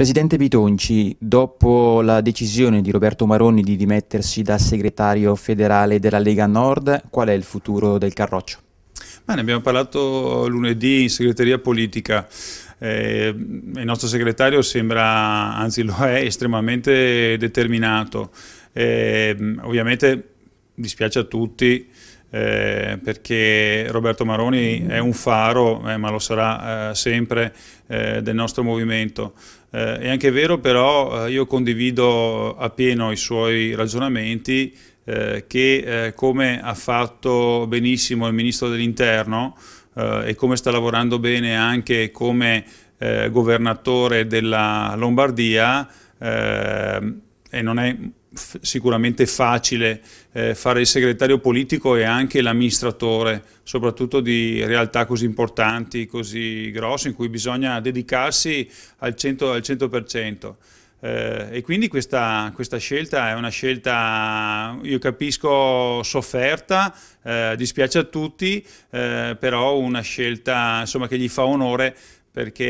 Presidente Bitonci, dopo la decisione di Roberto Maroni di dimettersi da segretario federale della Lega Nord, qual è il futuro del Carroccio? Ma ne abbiamo parlato lunedì in segreteria politica. Eh, il nostro segretario sembra, anzi lo è, estremamente determinato. Eh, ovviamente dispiace a tutti eh, perché Roberto Maroni è un faro, eh, ma lo sarà eh, sempre, eh, del nostro movimento. Eh, è anche vero però, eh, io condivido appieno i suoi ragionamenti che come ha fatto benissimo il Ministro dell'Interno e come sta lavorando bene anche come governatore della Lombardia, e non è sicuramente facile eh, fare il segretario politico e anche l'amministratore, soprattutto di realtà così importanti, così grosse, in cui bisogna dedicarsi al 100%. Al 100%. Eh, e quindi questa, questa, scelta è una scelta, io capisco, sofferta, eh, dispiace a tutti, eh, però una scelta insomma, che gli fa onore perché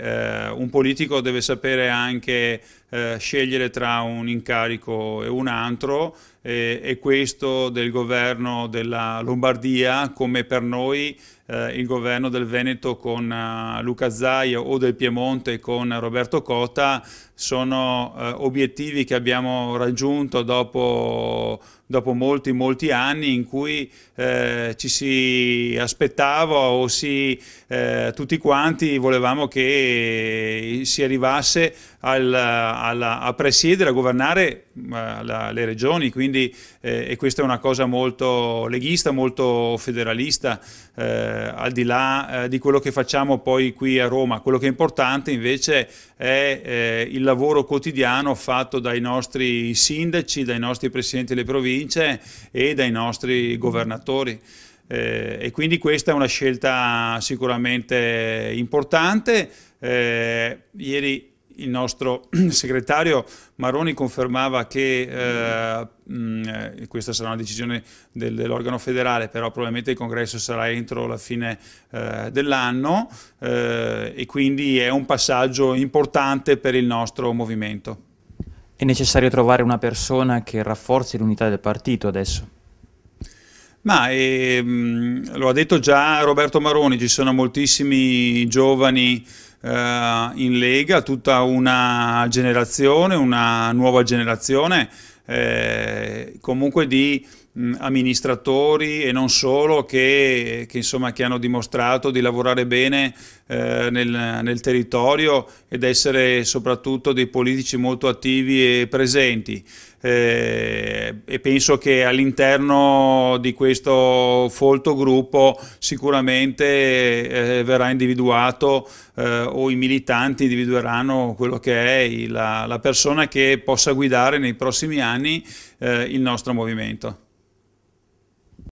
eh, un politico deve sapere anche eh, scegliere tra un incarico e un altro eh, e questo del governo della Lombardia come per noi eh, il governo del Veneto con eh, Luca Zaia o del Piemonte con Roberto Cota sono eh, obiettivi che abbiamo raggiunto dopo, dopo molti molti anni in cui eh, ci si aspettava o si, eh, tutti quanti volevamo che si arrivasse al, alla, a presiedere, a governare la, le regioni, quindi, eh, e questa è una cosa molto leghista, molto federalista, eh, al di là eh, di quello che facciamo poi qui a Roma. Quello che è importante invece è eh, il lavoro quotidiano fatto dai nostri sindaci, dai nostri presidenti delle province e dai nostri governatori. Eh, e quindi questa è una scelta sicuramente importante. Eh, ieri il nostro segretario Maroni confermava che eh, mm, eh, questa sarà una decisione del, dell'organo federale, però probabilmente il congresso sarà entro la fine eh, dell'anno eh, e quindi è un passaggio importante per il nostro movimento. È necessario trovare una persona che rafforzi l'unità del partito adesso? Ma ehm, lo ha detto già Roberto Maroni, ci sono moltissimi giovani eh, in Lega, tutta una generazione, una nuova generazione eh, comunque di amministratori e non solo che, che, insomma, che hanno dimostrato di lavorare bene eh, nel, nel, territorio ed essere soprattutto dei politici molto attivi e presenti. Eh, e penso che all'interno di questo folto gruppo sicuramente eh, verrà individuato eh, o i militanti individueranno quello che è la, la persona che possa guidare nei prossimi anni eh, il nostro movimento.